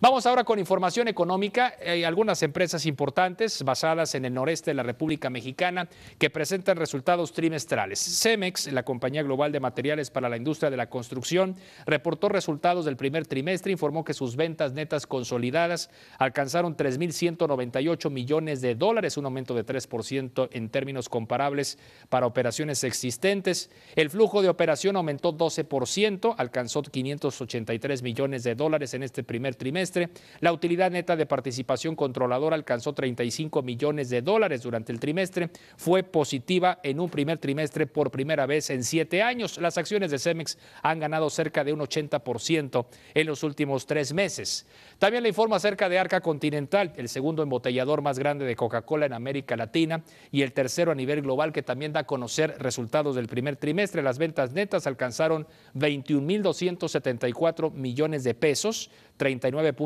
Vamos ahora con información económica. Hay algunas empresas importantes basadas en el noreste de la República Mexicana que presentan resultados trimestrales. Cemex, la compañía global de materiales para la industria de la construcción, reportó resultados del primer trimestre, informó que sus ventas netas consolidadas alcanzaron 3.198 millones de dólares, un aumento de 3% en términos comparables para operaciones existentes. El flujo de operación aumentó 12%, alcanzó 583 millones de dólares en este primer trimestre la utilidad neta de participación controladora alcanzó 35 millones de dólares durante el trimestre. Fue positiva en un primer trimestre por primera vez en siete años. Las acciones de Cemex han ganado cerca de un 80% en los últimos tres meses. También le informa acerca de Arca Continental, el segundo embotellador más grande de Coca-Cola en América Latina y el tercero a nivel global que también da a conocer resultados del primer trimestre. Las ventas netas alcanzaron 21.274 millones de pesos, 39%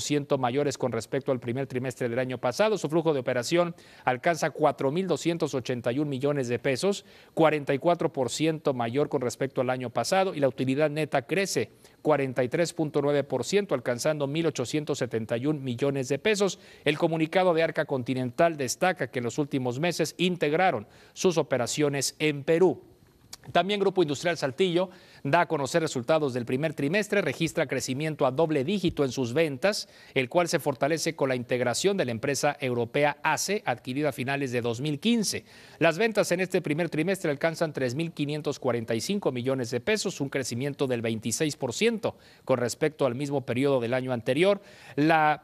ciento mayores con respecto al primer trimestre del año pasado. Su flujo de operación alcanza 4.281 millones de pesos, 44% mayor con respecto al año pasado y la utilidad neta crece 43.9%, alcanzando 1.871 millones de pesos. El comunicado de Arca Continental destaca que en los últimos meses integraron sus operaciones en Perú. También Grupo Industrial Saltillo da a conocer resultados del primer trimestre, registra crecimiento a doble dígito en sus ventas, el cual se fortalece con la integración de la empresa europea ACE, adquirida a finales de 2015. Las ventas en este primer trimestre alcanzan 3.545 millones de pesos, un crecimiento del 26% con respecto al mismo periodo del año anterior.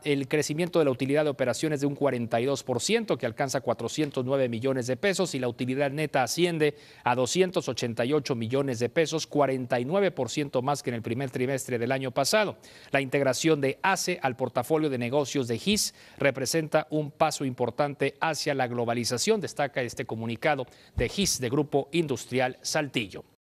el crecimiento de la utilidad de operaciones de un 42%, que alcanza 409 millones de pesos, y la utilidad neta asciende a 280 ocho millones de pesos, 49% más que en el primer trimestre del año pasado. La integración de ACE al portafolio de negocios de GIS representa un paso importante hacia la globalización, destaca este comunicado de GIS de Grupo Industrial Saltillo.